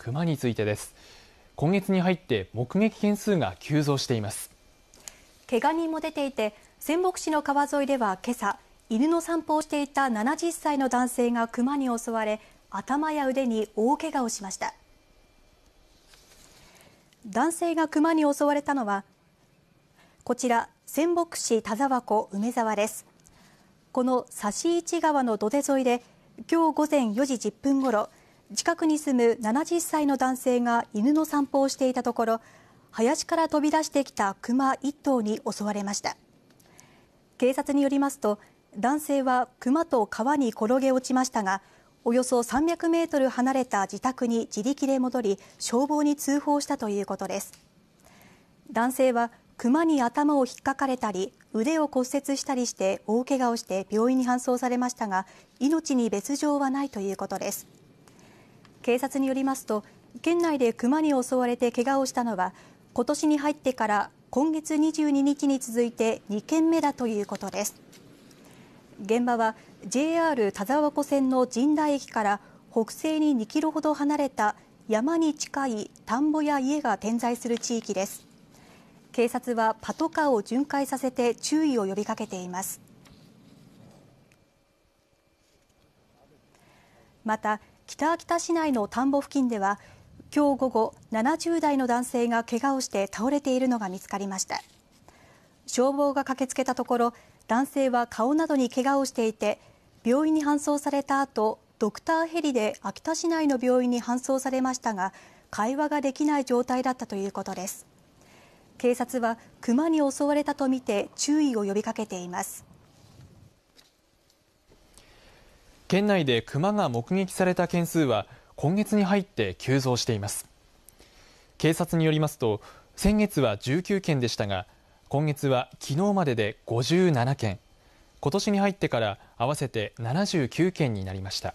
クマについてです今月に入って目撃件数が急増しています怪我人も出ていて仙北市の川沿いでは今朝犬の散歩をしていた70歳の男性がクマに襲われ頭や腕に大怪我をしました男性がクマに襲われたのはこちら仙北市田沢湖梅沢ですこの差市川の土手沿いで今日午前4時10分ごろ近くに住む70歳の男性が犬の散歩をしていたところ林から飛び出してきた熊1頭に襲われました警察によりますと男性は熊と川に転げ落ちましたがおよそ300メートル離れた自宅に自力で戻り消防に通報したということです男性は熊に頭を引っかかれたり腕を骨折したりして大怪我をして病院に搬送されましたが命に別状はないということです警察によりますと県内で熊に襲われて怪我をしたのは今年に入ってから今月22日に続いて2件目だということです現場は JR 田沢湖線の神代駅から北西に2キロほど離れた山に近い田んぼや家が点在する地域です警察はパトカーを巡回させて注意を呼びかけていますまた北秋田市内の田んぼ付近では午後、70代の男性がをして倒れているのが見つかりました。消防が駆けつけたところ、男性は顔などにけがをしていて病院に搬送された後、ドクターヘリで秋田市内の病院に搬送されましたが会話ができない状態だったということです。警察はに襲われたとみて注意を呼びかけています。県内でクマが目撃された件数は今月に入って急増しています警察によりますと先月は19件でしたが今月はきのうまでで57件ことしに入ってから合わせて79件になりました